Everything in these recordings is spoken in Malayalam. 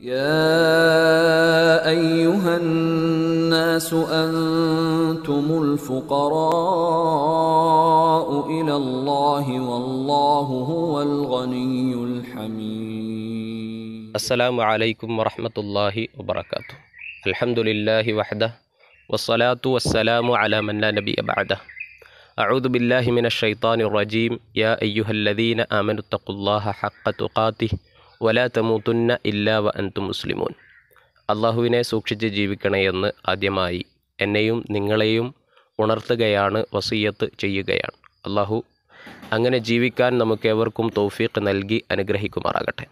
يا ايها الناس انتم الفقراء الى الله والله هو الغني الحميد السلام عليكم ورحمه الله وبركاته الحمد لله وحده والصلاه والسلام على من لا نبي بعده أعوذ بالله من الشيطان الرجيم يا أيها الذين آمنوا اتقوا الله حق تقاته വല തമൂത്തുന്ന ഇല്ലാ വ അൻതു മുസ്ലിമോൻ അള്ളാഹുവിനെ സൂക്ഷിച്ച് ജീവിക്കണേ എന്ന് ആദ്യമായി എന്നെയും നിങ്ങളെയും ഉണർത്തുകയാണ് വസീയത്ത് ചെയ്യുകയാണ് അള്ളാഹു അങ്ങനെ ജീവിക്കാൻ ഏവർക്കും തൗഫീഖ് നൽകി അനുഗ്രഹിക്കുമാറാകട്ടെ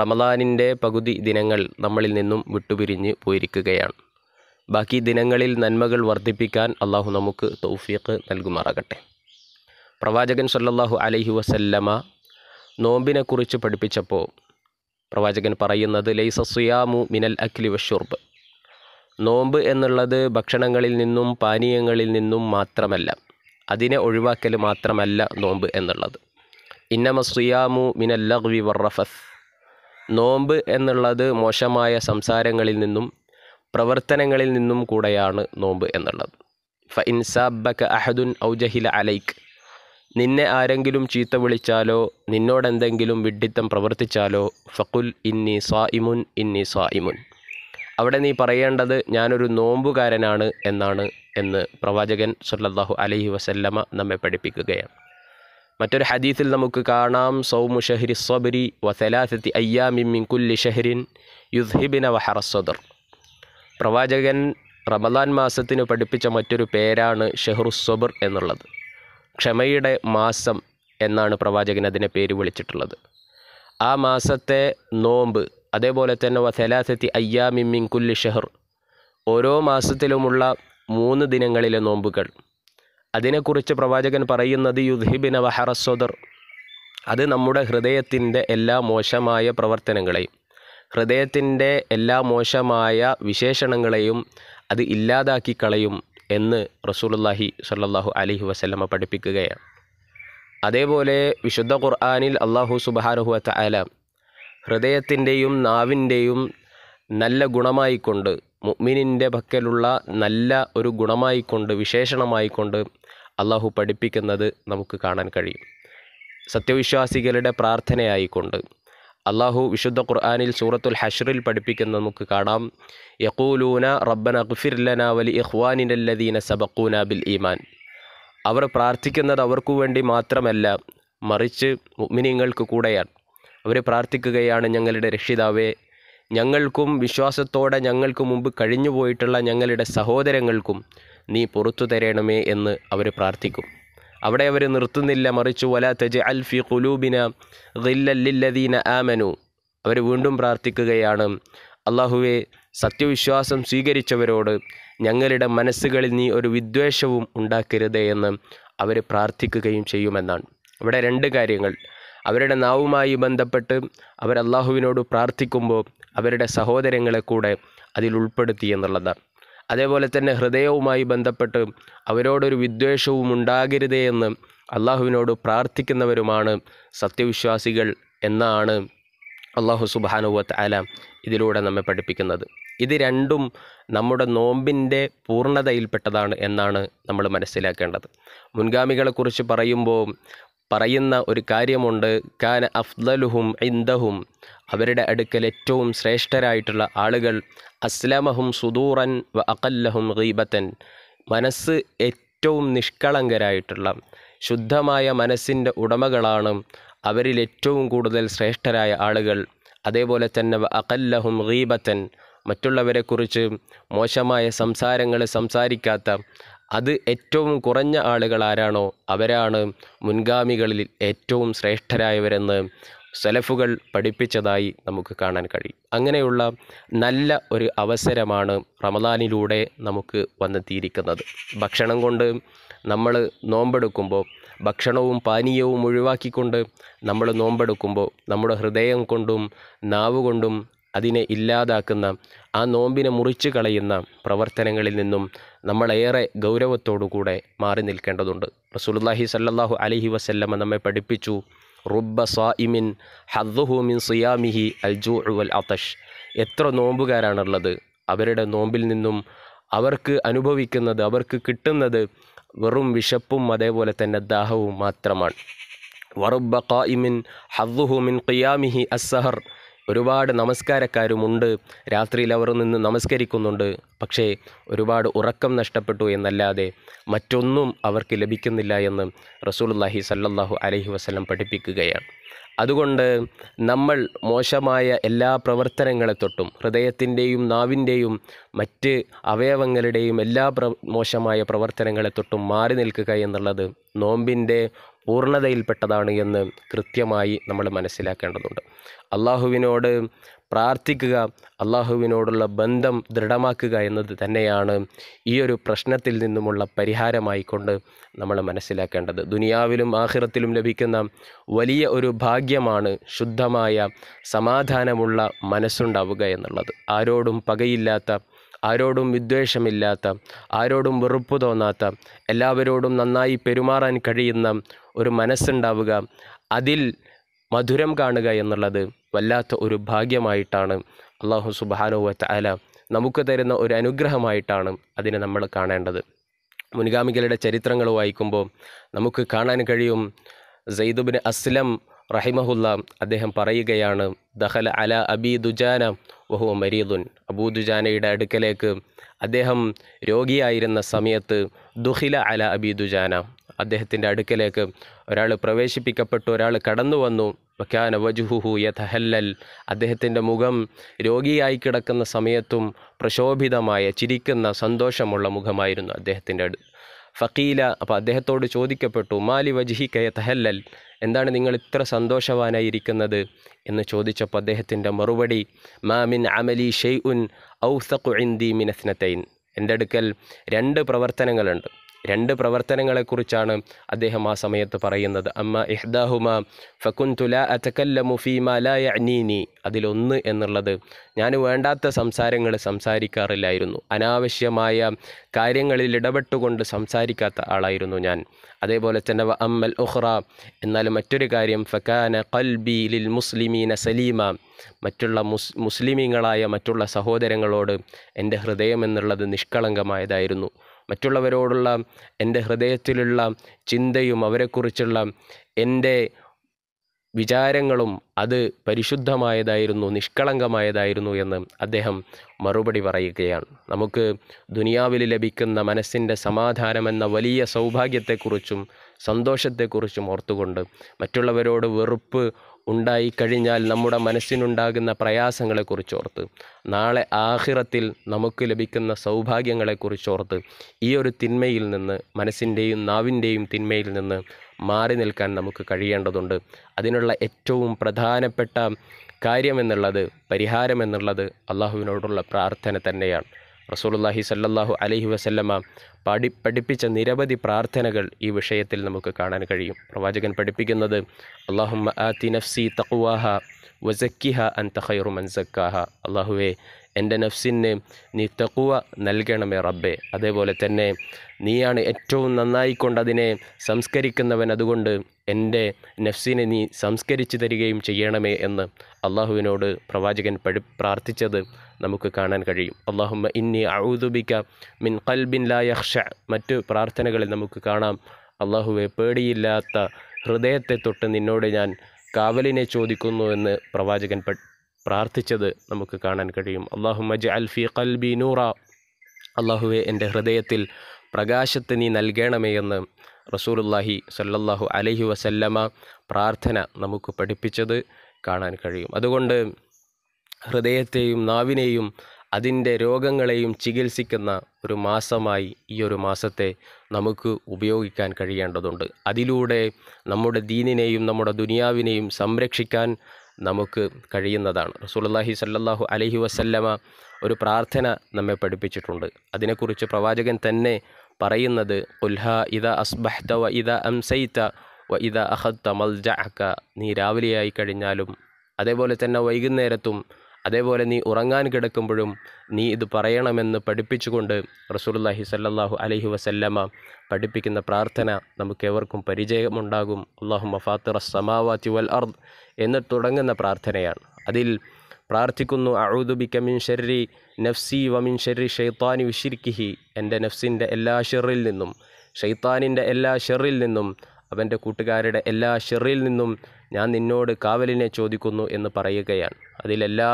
റമദാനിൻ്റെ പകുതി ദിനങ്ങൾ നമ്മളിൽ നിന്നും വിട്ടുപിരിഞ്ഞ് പോയിരിക്കുകയാണ് ബാക്കി ദിനങ്ങളിൽ നന്മകൾ വർദ്ധിപ്പിക്കാൻ അള്ളാഹു നമുക്ക് തൗഫീഖ് നൽകുമാറാകട്ടെ പ്രവാചകൻ സല്ലാഹു അലഹി വസല്ലമ നോമ്പിനെക്കുറിച്ച് പഠിപ്പിച്ചപ്പോൾ പ്രവാചകൻ പറയുന്നത് ലൈസ സുയാമു മിനൽ അക്ലി വഷുർബ് നോമ്പ് എന്നുള്ളത് ഭക്ഷണങ്ങളിൽ നിന്നും പാനീയങ്ങളിൽ നിന്നും മാത്രമല്ല അതിനെ ഒഴിവാക്കൽ മാത്രമല്ല നോമ്പ് എന്നുള്ളത് ഇന്നമ സുയാമു മിനൽ ലഗ്വി വർറഫസ് നോമ്പ് എന്നുള്ളത് മോശമായ സംസാരങ്ങളിൽ നിന്നും പ്രവർത്തനങ്ങളിൽ നിന്നും കൂടെയാണ് നോമ്പ് എന്നുള്ളത് ഫ ഇൻസാബക്ക അഹദുൻ ഔജഹില അലൈക്ക് നിന്നെ ആരെങ്കിലും ചീത്ത വിളിച്ചാലോ നിന്നോടെന്തെങ്കിലും വിഡ്ഢിത്തം പ്രവർത്തിച്ചാലോ ഫക്കുൽ ഇന്നി ഇമുൻ ഇന്നി ഇമുൻ അവിടെ നീ പറയേണ്ടത് ഞാനൊരു നോമ്പുകാരനാണ് എന്നാണ് എന്ന് പ്രവാചകൻ സുല്ലാഹു അലഹി വസല്ലമ നമ്മെ പഠിപ്പിക്കുകയാണ് മറ്റൊരു ഹദീസിൽ നമുക്ക് കാണാം സൗമു ഷഹരി സ്വബരി വസലാസത്തി അയ്യാമിൻ കുല്ലി ഷഹരിൻ യുദ്ഹിബിന വഹറസ്വദർ പ്രവാചകൻ റമദാൻ മാസത്തിന് പഠിപ്പിച്ച മറ്റൊരു പേരാണ് ഷെഹ്റു സ്വബർ എന്നുള്ളത് ക്ഷമയുടെ മാസം എന്നാണ് പ്രവാചകൻ അതിനെ പേര് വിളിച്ചിട്ടുള്ളത് ആ മാസത്തെ നോമ്പ് അതേപോലെ തന്നെ വസലാസത്തി അയ്യാമിമ്മിൻ കുല്ലി ഷെഹർ ഓരോ മാസത്തിലുമുള്ള മൂന്ന് ദിനങ്ങളിലെ നോമ്പുകൾ അതിനെക്കുറിച്ച് പ്രവാചകൻ പറയുന്നത് യുദ്ഹിബിന വഹറസ്വദർ അത് നമ്മുടെ ഹൃദയത്തിൻ്റെ എല്ലാ മോശമായ പ്രവർത്തനങ്ങളെയും ഹൃദയത്തിൻ്റെ എല്ലാ മോശമായ വിശേഷണങ്ങളെയും അത് ഇല്ലാതാക്കി കളയും എന്ന് റസൂലുല്ലാഹി സല്ലാഹു അലിഹു വസ്ലമ പഠിപ്പിക്കുകയാണ് അതേപോലെ വിശുദ്ധ ഖുർആാനിൽ അള്ളാഹു സുബാനുഹുവ അല ഹൃദയത്തിൻ്റെയും നാവിൻ്റെയും നല്ല ഗുണമായിക്കൊണ്ട് മുഗ്മിനിൻ്റെ പക്കലുള്ള നല്ല ഒരു ഗുണമായിക്കൊണ്ട് വിശേഷണമായിക്കൊണ്ട് അള്ളാഹു പഠിപ്പിക്കുന്നത് നമുക്ക് കാണാൻ കഴിയും സത്യവിശ്വാസികളുടെ പ്രാർത്ഥനയായിക്കൊണ്ട് അള്ളാഹു വിശുദ്ധ ഖുർആാനിൽ സൂറത്തുൽ ഹഷറിൽ പഠിപ്പിക്കുന്നത് നമുക്ക് കാണാം യക്കൂലൂന റബ്ബന അഖ്ഫിർലന വലി ഇഹ്വാനിനല്ലദീന സബക്കൂന ബിൽ ഈമാൻ അവർ പ്രാർത്ഥിക്കുന്നത് അവർക്കു വേണ്ടി മാത്രമല്ല മറിച്ച് മുഗ്മിനിങ്ങൾക്ക് കൂടെയാണ് അവർ പ്രാർത്ഥിക്കുകയാണ് ഞങ്ങളുടെ രക്ഷിതാവേ ഞങ്ങൾക്കും വിശ്വാസത്തോടെ ഞങ്ങൾക്ക് മുമ്പ് കഴിഞ്ഞുപോയിട്ടുള്ള ഞങ്ങളുടെ സഹോദരങ്ങൾക്കും നീ പുറത്തു തരണമേ എന്ന് അവർ പ്രാർത്ഥിക്കും അവിടെ അവർ നിർത്തുന്നില്ല മറിച്ച് വല തജ് അൽ ഫി കുലൂബിന ഖില്ലല്ലില്ലദീന ആമനു അവർ വീണ്ടും പ്രാർത്ഥിക്കുകയാണ് അള്ളാഹുവെ സത്യവിശ്വാസം സ്വീകരിച്ചവരോട് ഞങ്ങളുടെ മനസ്സുകളിൽ നീ ഒരു വിദ്വേഷവും ഉണ്ടാക്കരുതേ എന്ന് അവർ പ്രാർത്ഥിക്കുകയും ചെയ്യുമെന്നാണ് ഇവിടെ രണ്ട് കാര്യങ്ങൾ അവരുടെ നാവുമായി ബന്ധപ്പെട്ട് അവർ അള്ളാഹുവിനോട് പ്രാർത്ഥിക്കുമ്പോൾ അവരുടെ സഹോദരങ്ങളെ കൂടെ അതിൽ ഉൾപ്പെടുത്തി എന്നുള്ളതാണ് അതേപോലെ തന്നെ ഹൃദയവുമായി ബന്ധപ്പെട്ട് അവരോടൊരു വിദ്വേഷവും ഉണ്ടാകരുതേ എന്ന് അള്ളാഹുവിനോട് പ്രാർത്ഥിക്കുന്നവരുമാണ് സത്യവിശ്വാസികൾ എന്നാണ് അള്ളാഹു സുബാനുവത്ത് അല ഇതിലൂടെ നമ്മെ പഠിപ്പിക്കുന്നത് ഇത് രണ്ടും നമ്മുടെ നോമ്പിൻ്റെ പൂർണ്ണതയിൽപ്പെട്ടതാണ് എന്നാണ് നമ്മൾ മനസ്സിലാക്കേണ്ടത് മുൻഗാമികളെക്കുറിച്ച് പറയുമ്പോൾ പറയുന്ന ഒരു കാര്യമുണ്ട് കാൻ അഫ്ദലുഹും ഇന്ദഹും അവരുടെ അടുക്കൽ ഏറ്റവും ശ്രേഷ്ഠരായിട്ടുള്ള ആളുകൾ അസ്ലമഹും സുദൂറൻ വ അക്കല്ലഹും ഗീബത്തൻ മനസ്സ് ഏറ്റവും നിഷ്കളങ്കരായിട്ടുള്ള ശുദ്ധമായ മനസ്സിൻ്റെ ഉടമകളാണ് അവരിൽ ഏറ്റവും കൂടുതൽ ശ്രേഷ്ഠരായ ആളുകൾ അതേപോലെ തന്നെ വ അക്കല്ലഹും ഗീബത്തൻ മറ്റുള്ളവരെക്കുറിച്ച് മോശമായ സംസാരങ്ങൾ സംസാരിക്കാത്ത അത് ഏറ്റവും കുറഞ്ഞ ആളുകൾ ആരാണോ അവരാണ് മുൻഗാമികളിൽ ഏറ്റവും ശ്രേഷ്ഠരായവരെന്ന് സലഫുകൾ പഠിപ്പിച്ചതായി നമുക്ക് കാണാൻ കഴിയും അങ്ങനെയുള്ള നല്ല ഒരു അവസരമാണ് റമദാനിലൂടെ നമുക്ക് വന്നെത്തിയിരിക്കുന്നത് ഭക്ഷണം കൊണ്ട് നമ്മൾ നോമ്പെടുക്കുമ്പോൾ ഭക്ഷണവും പാനീയവും ഒഴിവാക്കിക്കൊണ്ട് നമ്മൾ നോമ്പെടുക്കുമ്പോൾ നമ്മുടെ ഹൃദയം കൊണ്ടും നാവ് കൊണ്ടും അതിനെ ഇല്ലാതാക്കുന്ന ആ നോമ്പിനെ മുറിച്ച് കളയുന്ന പ്രവർത്തനങ്ങളിൽ നിന്നും നമ്മളേറെ ഗൗരവത്തോടുകൂടെ മാറി നിൽക്കേണ്ടതുണ്ട് റസൂലുള്ളാഹി സല്ലാഹു അലഹി വസല്ലമ നമ്മെ പഠിപ്പിച്ചു റുബ്ബ സായിമിൻ ഹദ്ദുഹു മിൻ സിയാമിഹി അൽ ജൂ വൽ അതഷ് എത്ര നോമ്പുകാരാണുള്ളത് അവരുടെ നോമ്പിൽ നിന്നും അവർക്ക് അനുഭവിക്കുന്നത് അവർക്ക് കിട്ടുന്നത് വെറും വിശപ്പും അതേപോലെ തന്നെ ദാഹവും മാത്രമാണ് വറുബ്ബ കായിമിൻ ഹദ്ദുഹു മിൻ ഖിയാമിഹി അസ്സഹർ ഒരുപാട് നമസ്കാരക്കാരുമുണ്ട് രാത്രിയിൽ അവർ നിന്ന് നമസ്കരിക്കുന്നുണ്ട് പക്ഷേ ഒരുപാട് ഉറക്കം നഷ്ടപ്പെട്ടു എന്നല്ലാതെ മറ്റൊന്നും അവർക്ക് ലഭിക്കുന്നില്ല എന്ന് റസൂലുല്ലാഹി സല്ലല്ലാഹു അലഹി വസ്ലം പഠിപ്പിക്കുകയാണ് അതുകൊണ്ട് നമ്മൾ മോശമായ എല്ലാ പ്രവർത്തനങ്ങളെ തൊട്ടും ഹൃദയത്തിൻ്റെയും നാവിൻ്റെയും മറ്റ് അവയവങ്ങളുടെയും എല്ലാ പ്ര മോശമായ പ്രവർത്തനങ്ങളെ തൊട്ടും മാറി നിൽക്കുക എന്നുള്ളത് നോമ്പിൻ്റെ പൂർണ്ണതയിൽപ്പെട്ടതാണ് എന്ന് കൃത്യമായി നമ്മൾ മനസ്സിലാക്കേണ്ടതുണ്ട് അള്ളാഹുവിനോട് പ്രാർത്ഥിക്കുക അള്ളാഹുവിനോടുള്ള ബന്ധം ദൃഢമാക്കുക എന്നത് തന്നെയാണ് ഈ ഒരു പ്രശ്നത്തിൽ നിന്നുമുള്ള പരിഹാരമായിക്കൊണ്ട് നമ്മൾ മനസ്സിലാക്കേണ്ടത് ദുനിയാവിലും ആഹിറത്തിലും ലഭിക്കുന്ന വലിയ ഒരു ഭാഗ്യമാണ് ശുദ്ധമായ സമാധാനമുള്ള മനസ്സുണ്ടാവുക എന്നുള്ളത് ആരോടും പകയില്ലാത്ത ആരോടും വിദ്വേഷമില്ലാത്ത ആരോടും വെറുപ്പ് തോന്നാത്ത എല്ലാവരോടും നന്നായി പെരുമാറാൻ കഴിയുന്ന ഒരു മനസ്സുണ്ടാവുക അതിൽ മധുരം കാണുക എന്നുള്ളത് വല്ലാത്ത ഒരു ഭാഗ്യമായിട്ടാണ് അള്ളാഹു സുബാനുവത്ത് അല നമുക്ക് തരുന്ന ഒരു അനുഗ്രഹമായിട്ടാണ് അതിനെ നമ്മൾ കാണേണ്ടത് മുൻഗാമികളുടെ ചരിത്രങ്ങൾ വായിക്കുമ്പോൾ നമുക്ക് കാണാൻ കഴിയും സയ്ദുബിൻ അസ്ലം റഹിമഹുല്ല അദ്ദേഹം പറയുകയാണ് ദഹൽ അല അബി ദുജാന വഹു മരീദുൻ അബൂ ദുജാനയുടെ അടുക്കലേക്ക് അദ്ദേഹം രോഗിയായിരുന്ന സമയത്ത് ദുഹില അല അബി ദുജാന അദ്ദേഹത്തിൻ്റെ അടുക്കലേക്ക് ഒരാൾ പ്രവേശിപ്പിക്കപ്പെട്ടു ഒരാൾ കടന്നു വന്നു വക്കാന വജുഹുഹു യഥഹല്ലൽ അദ്ദേഹത്തിൻ്റെ മുഖം രോഗിയായി കിടക്കുന്ന സമയത്തും പ്രശോഭിതമായ ചിരിക്കുന്ന സന്തോഷമുള്ള മുഖമായിരുന്നു അദ്ദേഹത്തിൻ്റെ അടു ഫക്കീല അപ്പോൾ അദ്ദേഹത്തോട് ചോദിക്കപ്പെട്ടു മാലി വജിഹിക്ക യഥഹല്ലൽ എന്താണ് നിങ്ങൾ ഇത്ര സന്തോഷവാനായി ഇരിക്കുന്നത് എന്ന് ചോദിച്ചപ്പോൾ അദ്ദേഹത്തിൻ്റെ മറുപടി മാമിൻ അമലി ഷെയ് ഉൻ ഔസഖു ദി മിനസ്നത്തൈൻ എൻ്റെ അടുക്കൽ രണ്ട് പ്രവർത്തനങ്ങളുണ്ട് രണ്ട് പ്രവർത്തനങ്ങളെക്കുറിച്ചാണ് അദ്ദേഹം ആ സമയത്ത് പറയുന്നത് അമ്മ ഇഹ്ദാഹുമ ഫക്കുൻ തുല അച്ചക്കല്ലമു ഫീമലായ അനീനി അതിലൊന്ന് എന്നുള്ളത് ഞാൻ വേണ്ടാത്ത സംസാരങ്ങൾ സംസാരിക്കാറില്ലായിരുന്നു അനാവശ്യമായ കാര്യങ്ങളിൽ ഇടപെട്ടുകൊണ്ട് സംസാരിക്കാത്ത ആളായിരുന്നു ഞാൻ അതേപോലെ തന്നെ വ അമ്മൽ ഉഹ്റ എന്നാൽ മറ്റൊരു കാര്യം ഫക്കാന കൽബി ലിൽ മുസ്ലിമീന സലീമ മറ്റുള്ള മുസ് മുസ്ലിമീങ്ങളായ മറ്റുള്ള സഹോദരങ്ങളോട് എൻ്റെ ഹൃദയം എന്നുള്ളത് നിഷ്കളങ്കമായതായിരുന്നു മറ്റുള്ളവരോടുള്ള എൻ്റെ ഹൃദയത്തിലുള്ള ചിന്തയും അവരെക്കുറിച്ചുള്ള എൻ്റെ വിചാരങ്ങളും അത് പരിശുദ്ധമായതായിരുന്നു നിഷ്കളങ്കമായതായിരുന്നു എന്ന് അദ്ദേഹം മറുപടി പറയുകയാണ് നമുക്ക് ദുനിയാവിൽ ലഭിക്കുന്ന മനസ്സിൻ്റെ സമാധാനമെന്ന വലിയ സൗഭാഗ്യത്തെക്കുറിച്ചും സന്തോഷത്തെക്കുറിച്ചും ഓർത്തുകൊണ്ട് മറ്റുള്ളവരോട് വെറുപ്പ് ഉണ്ടായിക്കഴിഞ്ഞാൽ നമ്മുടെ മനസ്സിനുണ്ടാകുന്ന പ്രയാസങ്ങളെക്കുറിച്ചോർത്ത് നാളെ ആഹിറത്തിൽ നമുക്ക് ലഭിക്കുന്ന സൗഭാഗ്യങ്ങളെക്കുറിച്ചോർത്ത് ഈ ഒരു തിന്മയിൽ നിന്ന് മനസ്സിൻ്റെയും നാവിൻ്റെയും തിന്മയിൽ നിന്ന് മാറി നിൽക്കാൻ നമുക്ക് കഴിയേണ്ടതുണ്ട് അതിനുള്ള ഏറ്റവും പ്രധാനപ്പെട്ട കാര്യമെന്നുള്ളത് പരിഹാരമെന്നുള്ളത് അള്ളാഹുവിനോടുള്ള പ്രാർത്ഥന തന്നെയാണ് റസൂലുള്ളാഹി സല്ലാഹു അലഹി വസല്ലമ്മ പഠി പഠിപ്പിച്ച നിരവധി പ്രാർത്ഥനകൾ ഈ വിഷയത്തിൽ നമുക്ക് കാണാൻ കഴിയും പ്രവാചകൻ പഠിപ്പിക്കുന്നത് അല്ലാഹുമ്മ ആതി നഫ്സി തഖ്വാഹ വസക്കിഹ അൻ ഖൈറു മൻ സക്കാഹ അല്ലാഹുവേ എൻ്റെ നഫ്സിന് നീ തക്കുവ നൽകണമേ റബ്ബെ അതേപോലെ തന്നെ നീയാണ് ഏറ്റവും നന്നായിക്കൊണ്ട് അതിനെ സംസ്കരിക്കുന്നവൻ അതുകൊണ്ട് എൻ്റെ നഫ്സിനെ നീ സംസ്കരിച്ചു തരികയും ചെയ്യണമേ എന്ന് അള്ളാഹുവിനോട് പ്രവാചകൻ പഠി പ്രാർത്ഥിച്ചത് നമുക്ക് കാണാൻ കഴിയും അള്ളാഹുമ്മ ഇന്നി ഔദുബിക്ക മിൻ കൽബിൻ ലാ യഹ്ഷ മറ്റു പ്രാർത്ഥനകളിൽ നമുക്ക് കാണാം അള്ളാഹുവെ പേടിയില്ലാത്ത ഹൃദയത്തെ തൊട്ട് നിന്നോട് ഞാൻ കാവലിനെ ചോദിക്കുന്നു എന്ന് പ്രവാചകൻ പ്രാർത്ഥിച്ചത് നമുക്ക് കാണാൻ കഴിയും അള്ളാഹു മജ് അൽഫി കൽബി നൂറ അള്ളാഹുവെ എൻ്റെ ഹൃദയത്തിൽ പ്രകാശത്തെ നീ നൽകണമേ എന്ന് റസൂലുല്ലാഹി സല്ലാഹു അലഹി വസല്ലമ പ്രാർത്ഥന നമുക്ക് പഠിപ്പിച്ചത് കാണാൻ കഴിയും അതുകൊണ്ട് ഹൃദയത്തെയും നാവിനെയും അതിൻ്റെ രോഗങ്ങളെയും ചികിത്സിക്കുന്ന ഒരു മാസമായി ഈ ഒരു മാസത്തെ നമുക്ക് ഉപയോഗിക്കാൻ കഴിയേണ്ടതുണ്ട് അതിലൂടെ നമ്മുടെ ദീനിനെയും നമ്മുടെ ദുനിയാവിനെയും സംരക്ഷിക്കാൻ നമുക്ക് കഴിയുന്നതാണ് റസൂലുള്ളാഹി സല്ലാഹു അലൈഹി വസല്ലമ ഒരു പ്രാർത്ഥന നമ്മെ പഠിപ്പിച്ചിട്ടുണ്ട് അതിനെക്കുറിച്ച് പ്രവാചകൻ തന്നെ പറയുന്നത് ഉൽഹ ഇദ അസ്ബഹ്ത വ ഇദ അംസൈത്ത വ ഇദ അഹത്ത മൽജഅക നീ രാവിലെയായി കഴിഞ്ഞാലും അതേപോലെ തന്നെ വൈകുന്നേരത്തും അതേപോലെ നീ ഉറങ്ങാൻ കിടക്കുമ്പോഴും നീ ഇത് പറയണമെന്ന് പഠിപ്പിച്ചുകൊണ്ട് റസൂലുല്ലാഹി സല്ലാഹു അലഹി വസല്ലമ പഠിപ്പിക്കുന്ന പ്രാർത്ഥന നമുക്കേവർക്കും പരിചയമുണ്ടാകും അള്ളാഹു മഫാത്തിർ സമാവാത്തി വൽ അർദ് എന്ന് തുടങ്ങുന്ന പ്രാർത്ഥനയാണ് അതിൽ പ്രാർത്ഥിക്കുന്നു അഴുദുബിക്ക മിൻ ഷെറി നഫ്സി വമിൻ ഷെറി ഷെയ്ത്താനി വിഷിരിക്കിഹി എൻ്റെ നഫ്സിൻ്റെ എല്ലാ ഷെറിൽ നിന്നും ഷെയ്ത്താനിൻ്റെ എല്ലാ ഷെറിൽ നിന്നും അവൻ്റെ കൂട്ടുകാരുടെ എല്ലാ ഷെറിൽ നിന്നും ഞാൻ നിന്നോട് കാവലിനെ ചോദിക്കുന്നു എന്ന് പറയുകയാണ് അതിലെല്ലാ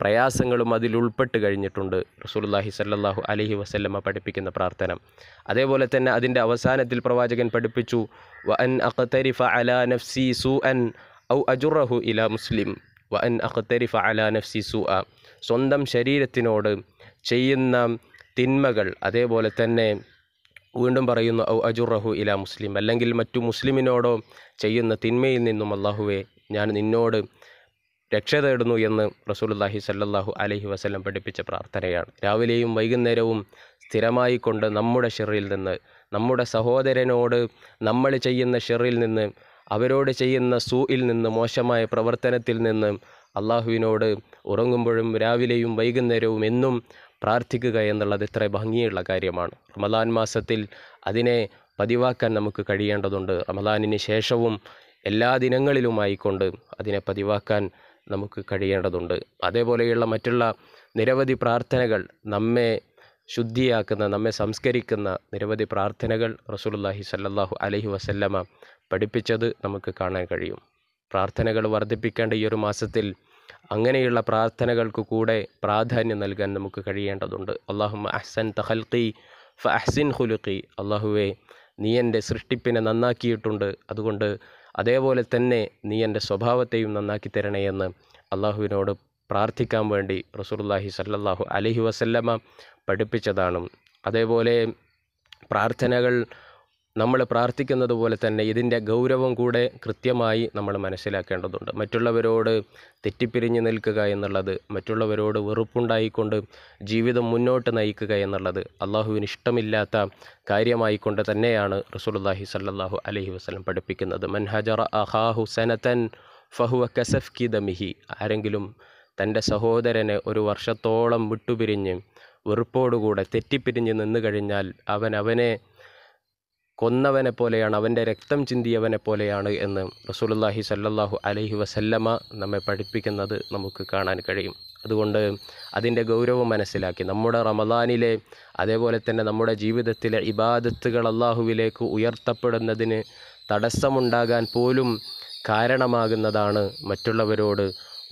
പ്രയാസങ്ങളും അതിൽ ഉൾപ്പെട്ട് കഴിഞ്ഞിട്ടുണ്ട് റസൂലുല്ലാഹി സല്ലാഹു അലഹി വസല്ലമ്മ പഠിപ്പിക്കുന്ന പ്രാർത്ഥന അതേപോലെ തന്നെ അതിൻ്റെ അവസാനത്തിൽ പ്രവാചകൻ പഠിപ്പിച്ചു വ അൻ അഖ്തരിഫ നഫ്സി സു അൻ ഔ അജുറഹു ഇല മുസ്ലിം വ അൻ അഖ്തരിഫ നഫ്സി സു അ സ്വന്തം ശരീരത്തിനോട് ചെയ്യുന്ന തിന്മകൾ അതേപോലെ തന്നെ വീണ്ടും പറയുന്നു ഔ അജുറഹു ഇല മുസ്ലിം അല്ലെങ്കിൽ മറ്റു മുസ്ലിമിനോടോ ചെയ്യുന്ന തിന്മയിൽ നിന്നും അള്ളാഹുവേ ഞാൻ നിന്നോട് രക്ഷ തേടുന്നു എന്ന് റസൂലുല്ലാഹി സല്ലാഹു അലഹി വസ്ലം പഠിപ്പിച്ച പ്രാർത്ഥനയാണ് രാവിലെയും വൈകുന്നേരവും സ്ഥിരമായി കൊണ്ട് നമ്മുടെ ഷെറിൽ നിന്ന് നമ്മുടെ സഹോദരനോട് നമ്മൾ ചെയ്യുന്ന ഷെറിൽ നിന്ന് അവരോട് ചെയ്യുന്ന സൂയിൽ നിന്ന് മോശമായ പ്രവർത്തനത്തിൽ നിന്ന് അള്ളാഹുവിനോട് ഉറങ്ങുമ്പോഴും രാവിലെയും വൈകുന്നേരവും എന്നും പ്രാർത്ഥിക്കുക എന്നുള്ളത് ഇത്ര ഭംഗിയുള്ള കാര്യമാണ് റമദാൻ മാസത്തിൽ അതിനെ പതിവാക്കാൻ നമുക്ക് കഴിയേണ്ടതുണ്ട് റമദാനിന് ശേഷവും എല്ലാ ദിനങ്ങളിലുമായിക്കൊണ്ട് അതിനെ പതിവാക്കാൻ നമുക്ക് കഴിയേണ്ടതുണ്ട് അതേപോലെയുള്ള മറ്റുള്ള നിരവധി പ്രാർത്ഥനകൾ നമ്മെ ശുദ്ധിയാക്കുന്ന നമ്മെ സംസ്കരിക്കുന്ന നിരവധി പ്രാർത്ഥനകൾ റസൂലുല്ലാഹി സല്ലാഹു അലഹി വസല്ലമ പഠിപ്പിച്ചത് നമുക്ക് കാണാൻ കഴിയും പ്രാർത്ഥനകൾ വർദ്ധിപ്പിക്കേണ്ട ഈ ഒരു മാസത്തിൽ അങ്ങനെയുള്ള പ്രാർത്ഥനകൾക്ക് കൂടെ പ്രാധാന്യം നൽകാൻ നമുക്ക് കഴിയേണ്ടതുണ്ട് അല്ലാഹുമ്മ അഹ്സൻ തഹൽക്കി ഫ അഹ്സിൻ ഹുലുക്കി അള്ളാഹുവെ നീ എൻ്റെ സൃഷ്ടിപ്പിനെ നന്നാക്കിയിട്ടുണ്ട് അതുകൊണ്ട് അതേപോലെ തന്നെ നീ എൻ്റെ സ്വഭാവത്തെയും നന്നാക്കി തരണേ എന്ന് അള്ളാഹുവിനോട് പ്രാർത്ഥിക്കാൻ വേണ്ടി റസൂലുല്ലാഹി സല്ലാഹു അലഹി വസല്ലമ പഠിപ്പിച്ചതാണ് അതേപോലെ പ്രാർത്ഥനകൾ നമ്മൾ പ്രാർത്ഥിക്കുന്നത് പോലെ തന്നെ ഇതിൻ്റെ ഗൗരവം കൂടെ കൃത്യമായി നമ്മൾ മനസ്സിലാക്കേണ്ടതുണ്ട് മറ്റുള്ളവരോട് തെറ്റിപ്പിരിഞ്ഞു നിൽക്കുക എന്നുള്ളത് മറ്റുള്ളവരോട് വെറുപ്പുണ്ടായിക്കൊണ്ട് ജീവിതം മുന്നോട്ട് നയിക്കുക എന്നുള്ളത് അള്ളാഹുവിന് ഇഷ്ടമില്ലാത്ത കാര്യമായിക്കൊണ്ട് തന്നെയാണ് റസൂലുല്ലാഹി സല്ലാഹു അലഹി വസ്ലം പഠിപ്പിക്കുന്നത് മൻഹജർ അഹാഹു സനതൻ ഫഹുവ കസഫ് കിദമിഹി ആരെങ്കിലും തൻ്റെ സഹോദരനെ ഒരു വർഷത്തോളം വിട്ടുപിരിഞ്ഞ് വെറുപ്പോടുകൂടെ തെറ്റിപ്പിരിഞ്ഞ് നിന്നു കഴിഞ്ഞാൽ അവൻ അവനെ കൊന്നവനെ പോലെയാണ് അവൻ്റെ രക്തം ചിന്തിയവനെ പോലെയാണ് എന്ന് റസൂലുല്ലാഹി സല്ലല്ലാഹു അലൈഹി വസല്ലമ നമ്മെ പഠിപ്പിക്കുന്നത് നമുക്ക് കാണാൻ കഴിയും അതുകൊണ്ട് അതിൻ്റെ ഗൗരവം മനസ്സിലാക്കി നമ്മുടെ റമദാനിലെ അതേപോലെ തന്നെ നമ്മുടെ ജീവിതത്തിലെ ഇബാദത്തുകൾ അള്ളാഹുവിലേക്ക് ഉയർത്തപ്പെടുന്നതിന് തടസ്സമുണ്ടാകാൻ പോലും കാരണമാകുന്നതാണ് മറ്റുള്ളവരോട്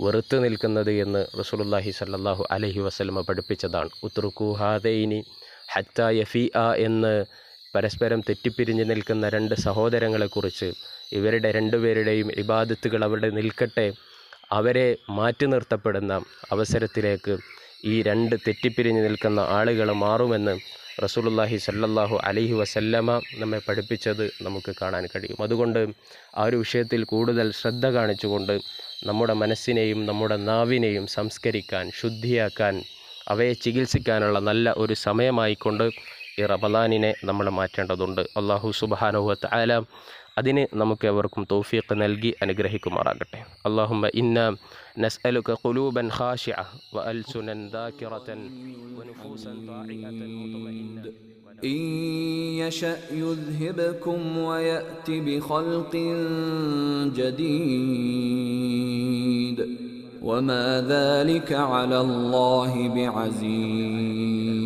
വെറുത്തു നിൽക്കുന്നത് എന്ന് റസൂലുല്ലാഹി സല്ലല്ലാഹു അലൈഹി വസല്ലമ പഠിപ്പിച്ചതാണ് ഉത്രുക്കു ഹാദൈനി ഹത്ത ആ എന്ന് പരസ്പരം തെറ്റിപ്പിരിഞ്ഞ് നിൽക്കുന്ന രണ്ട് സഹോദരങ്ങളെക്കുറിച്ച് ഇവരുടെ രണ്ടുപേരുടെയും ഇബാദത്തുകൾ അവിടെ നിൽക്കട്ടെ അവരെ മാറ്റി നിർത്തപ്പെടുന്ന അവസരത്തിലേക്ക് ഈ രണ്ട് തെറ്റിപ്പിരിഞ്ഞ് നിൽക്കുന്ന ആളുകൾ മാറുമെന്ന് റസൂലുല്ലാഹി സല്ലല്ലാഹു അലഹി വസല്ലമ നമ്മെ പഠിപ്പിച്ചത് നമുക്ക് കാണാൻ കഴിയും അതുകൊണ്ട് ആ ഒരു വിഷയത്തിൽ കൂടുതൽ ശ്രദ്ധ കാണിച്ചുകൊണ്ട് നമ്മുടെ മനസ്സിനെയും നമ്മുടെ നാവിനെയും സംസ്കരിക്കാൻ ശുദ്ധിയാക്കാൻ അവയെ ചികിത്സിക്കാനുള്ള നല്ല ഒരു സമയമായിക്കൊണ്ട് ഈ റമദാനിനെ നമ്മൾ മാറ്റേണ്ടതുണ്ട് അള്ളാഹു സുബാനുവത്ത് ആല അതിന് നമുക്ക് എവർക്കും തോഫീക്ക് നൽകി അനുഗ്രഹിക്കുമാറാകട്ടെ അള്ളാഹുമ്മ ഇന്ന നസ്അലുക ഖുലൂബൻ ഖാശിഅ വഅൽസുനൻ ദാകിറതൻ വനുഫൂസൻ താഇഅതൻ മുത്മഇന്ന إن يشأ يذهبكم ويأت بخلق جديد وما ذلك على الله بعزيز